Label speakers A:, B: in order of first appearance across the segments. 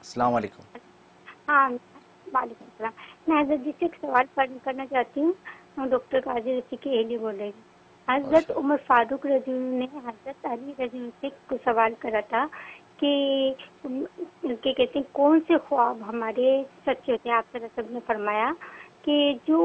A: अस्सलाम वालेकुम हाँ वालेकुम सलाम मैं हजरत जी से एक सवाल करना चाहती हूँ डॉक्टर काजी रफी के एहली बोल रही हजरत अच्छा। उमर फारूक रजी ने हजरत अली रजी से सवाल करा था कि के कहते हैं कौन से ख्वाब हमारे सच्चे होते हैं आप सब ने फरमाया कि जो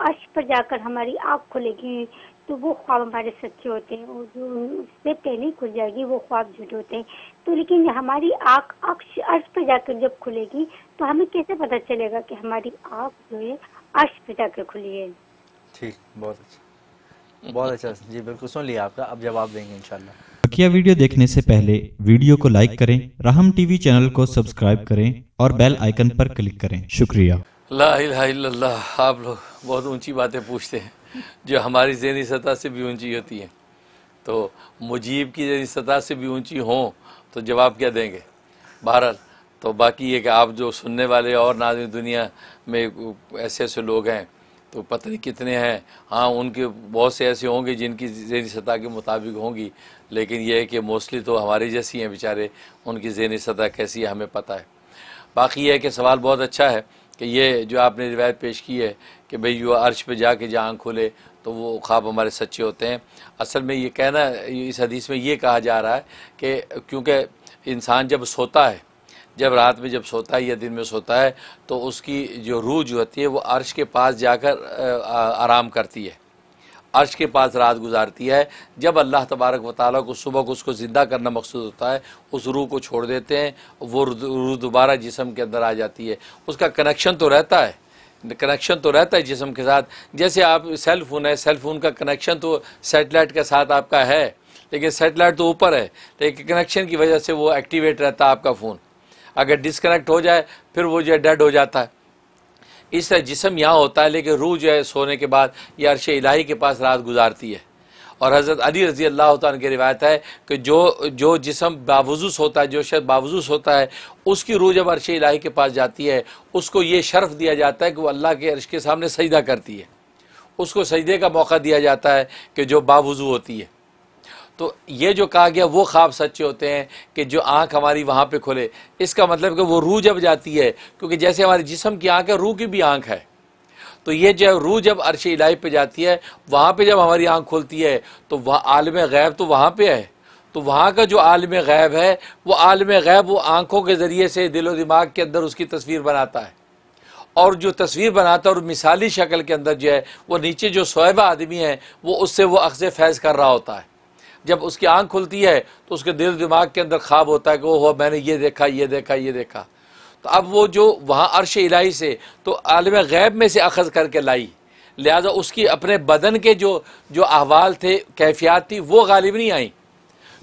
A: अर्श पर जाकर हमारी आँख खुलेगी तो वो ख्वाब हमारे सच्चे होते हैं और जो उससे पहले खुल जाएगी वो ख्वाब झूठे होते हैं तो लेकिन हमारी आँख अक्ष अर्श पर जाकर जब खुलेगी तो हमें कैसे पता चलेगा कि हमारी आँख जो है अर्श पर जाकर खुली है ठीक बहुत अच्छा बहुत अच्छा जी बिल्कुल सुन लिया आपका अब जवाब देंगे इनशाला
B: बकिया वीडियो देखने से पहले वीडियो को लाइक करें राहम टीवी चैनल को सब्सक्राइब करें और बेल आइकन पर क्लिक करें शुक्रिया ला इल्लल्लाह आप लोग बहुत ऊंची बातें पूछते हैं जो हमारी जहनी सतह से भी ऊंची होती हैं तो मुजीब की जहनी सतह से भी ऊंची हों तो जवाब क्या देंगे बहरहाल तो बाकी ये कि आप जो सुनने वाले और नाजिम दुनिया में ऐसे ऐसे लोग हैं तो पता नहीं कितने हैं हाँ उनके बहुत से ऐसे होंगे जिनकी जहनी सतह के मुताबिक होंगी लेकिन यह है कि मोस्टली तो हमारे जैसी हैं बेचारे उनकी जहनी सतह कैसी है हमें पता है बाकी यह है कि सवाल बहुत अच्छा है कि ये जो आपने रिवायत पेश की है कि भाई युवा अर्श पे जाके जहाँ आँख खोले तो वो ख्वाब हमारे सच्चे होते हैं असल में ये कहना इस हदीस में ये कहा जा रहा है कि क्योंकि इंसान जब सोता है जब रात में जब सोता है या दिन में सोता है तो उसकी जो रूह जो होती है वो अर्श के पास जाकर आराम करती है अर्श के पास रात गुजारती है जब अल्लाह तबारक वाली को सुबह को उसको ज़िंदा करना मकसूद होता है उस रूह को छोड़ देते हैं वो रूह दोबारा जिसम के अंदर आ जाती है उसका कनेक्शन तो रहता है कनेक्शन तो रहता है जिसम के साथ जैसे आप सेल फ़ोन है सेल फ़ोन का कनेक्शन तो सेटेलाइट के साथ आपका है लेकिन सेटेलाइट तो ऊपर है लेकिन कनेक्शन की वजह से वो एक्टिवेट रहता है आपका फ़ोन अगर डिसकनेक्ट हो जाए फिर वो जो डेड हो जाता है इस तरह जिसम यहाँ होता है लेकिन रूह जो है सोने के बाद यह अरश इलाही के पास रात गुजारती है और हज़रत अली रजी अल्लाह तन की रिवायत है कि जो जो जिसम बावजूस होता है जो शख्स बावजूस होता है उसकी रूह जब अरश इलाही के पास जाती है उसको ये शर्फ दिया जाता है कि वह अल्लाह के अरश के सामने सजदा करती है उसको सजदे का मौका दिया जाता है कि जो बावजू होती है तो ये जो कहा गया वो ख्वाब सच्चे होते हैं कि जो आँख हमारी वहाँ पे खुले इसका मतलब कि वो रूह जब जाती है क्योंकि जैसे हमारे जिसम की आँख है रूह की भी आँख है तो ये जो रूह जब अरश इलाही पे जाती है वहाँ पे जब हमारी आँख खुलती है तो वह आलम गैब तो वहाँ पे है तो वहाँ का जो आलम गैब है वो आलम गैब वो आँखों के ज़रिए से दिलो दिमाग के अंदर उसकी तस्वीर बनाता है और जो तस्वीर बनाता है और मिसाली शक्ल के अंदर जो है वो नीचे जो सोएबा आदमी है वो उससे वो अक्स फैज़ कर रहा होता है जब उसकी आंख खुलती है तो उसके दिल दिमाग के अंदर ख्वाब होता है कि हो मैंने ये देखा ये देखा ये देखा तो अब वो जो वहाँ अरश इलाही से तो आलम गैब में से अखज़ करके लाई लिहाजा उसकी अपने बदन के जो जो अहवाल थे कैफियात थी वो गालिब नहीं आई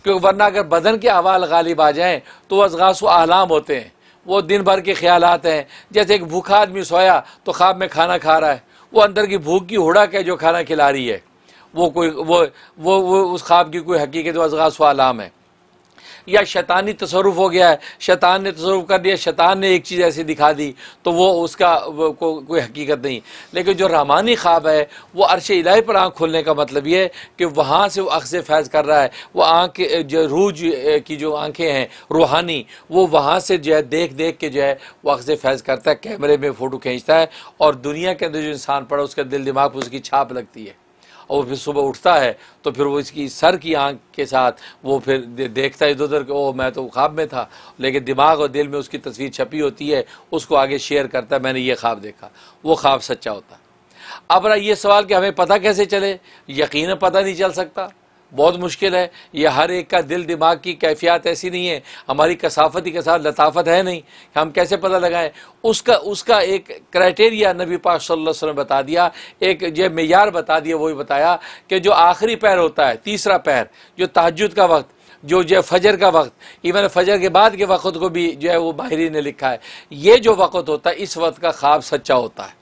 B: क्योंकि वरना अगर बदन के अहवाल गालिब आ जाएँ तो वह अजगास आलाम होते हैं वो दिन भर के ख्याल हैं जैसे एक भूखा आदमी सोया तो ख्वाब में खाना खा रहा है वो अंदर की भूख की हुड़क है जो खाना खिला रही है वो कोई वो वो वो उस ख्वाब की कोई हकीकत वजगास आलाम है या शैतानी तसरुफ हो गया है शैतान ने तसरुफ कर दिया शैतान ने एक चीज़ ऐसी दिखा दी तो वो उसका वो, को, कोई हकीकत नहीं लेकिन जो रहमानी ख्वाब है वो अरश इलाही पर आँख खोलने का मतलब ये है कि वहाँ से वो अक्स फैज़ कर रहा है वो आँख जो रूज की जो आँखें हैं रूहानी वो वहाँ से जो है देख देख के जो है वो अक्स फैज़ करता है कैमरे में फ़ोटो खींचता है और दुनिया के अंदर जो इंसान पड़ा उसका दिल दिमाग पर उसकी छाप लगती है और फिर सुबह उठता है तो फिर वो इसकी सर की आँख के साथ वो फिर देखता है इधर उधर के ओह मैं तो ख्वाब में था लेकिन दिमाग और दिल में उसकी तस्वीर छपी होती है उसको आगे शेयर करता है मैंने ये ख्वाब देखा वो ख्वाब सच्चा होता है अब रहा ये सवाल कि हमें पता कैसे चले यकीन पता नहीं चल सकता बहुत मुश्किल है ये हर एक का दिल दिमाग की कैफियत ऐसी नहीं है हमारी कसाफती के साथ लताफत है नहीं कि हम कैसे पता लगाएं उसका उसका एक क्राइटेरिया नबी पाक सल्लल्लाहु अलैहि वसल्लम बता दिया एक जो मैार बता दिया वही बताया कि जो आखिरी पैर होता है तीसरा पैर जो तहजद का वक्त जो जो फजर का वक्त इवन फजर के बाद के वक्त को भी जो है वो बाहरी ने लिखा है ये जो वक्त होता है इस वक्त का ख्वाब सच्चा होता है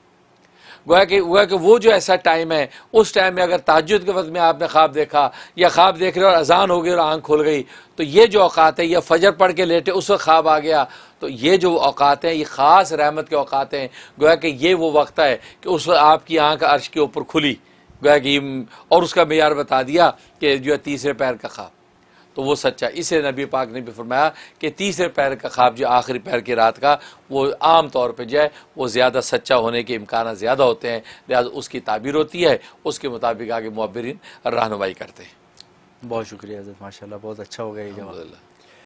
B: गोया कि गोया कि वो जो ऐसा टाइम है उस टाइम में अगर ताजुद के वक्त में आपने ख्वाब देखा या ख्वाब देख रहे और अजान हो गई और आँख खुल गई तो ये जो अवकात है या फजर पढ़ के लेटे उस वक्त ख्वाब आ गया तो ये जो अवकात हैं ये ख़ास रहमत के औकात हैं गोया कि ये वो वक्त है कि उस वक्त आपकी आँख अर्श के ऊपर खुली गोया कि और उसका मैार बता दिया कि जो है तीसरे पैर का ख्वाब तो वो सच्चा इसे नबी पाक ने भी फरमाया कि तीसरे पैर का ख्वाब जो आखिरी पैर की रात का वो आम तौर पर जो है वो ज़्यादा सच्चा होने के इम्कान ज़्यादा होते हैं लिहाजा उसकी ताबीर होती है उसके मुताबिक आगे मुबरिन रहनुमाई करते हैं बहुत शुक्रिया माशा बहुत अच्छा हो गया